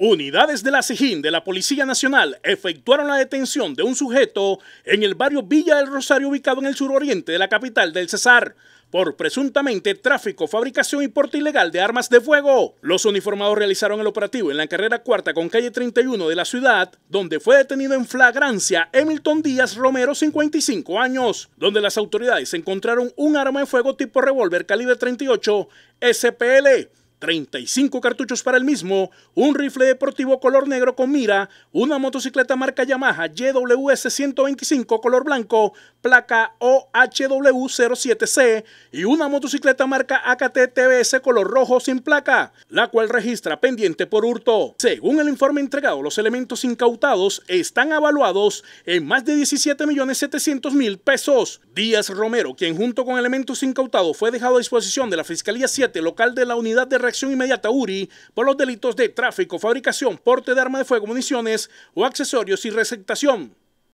Unidades de la SIJIN de la Policía Nacional efectuaron la detención de un sujeto en el barrio Villa del Rosario ubicado en el suroriente de la capital del Cesar por presuntamente tráfico, fabricación y porte ilegal de armas de fuego. Los uniformados realizaron el operativo en la carrera cuarta con calle 31 de la ciudad, donde fue detenido en flagrancia Hamilton Díaz Romero, 55 años, donde las autoridades encontraron un arma de fuego tipo revólver calibre 38 SPL 35 cartuchos para el mismo, un rifle deportivo color negro con mira, una motocicleta marca Yamaha YWS 125 color blanco, placa OHW07C y una motocicleta marca AKT TBS color rojo sin placa, la cual registra pendiente por hurto. Según el informe entregado, los elementos incautados están avaluados en más de $17.700.000. pesos. Díaz Romero, quien junto con elementos incautados fue dejado a disposición de la Fiscalía 7 local de la Unidad de acción inmediata URI por los delitos de tráfico, fabricación, porte de arma de fuego, municiones o accesorios y receptación.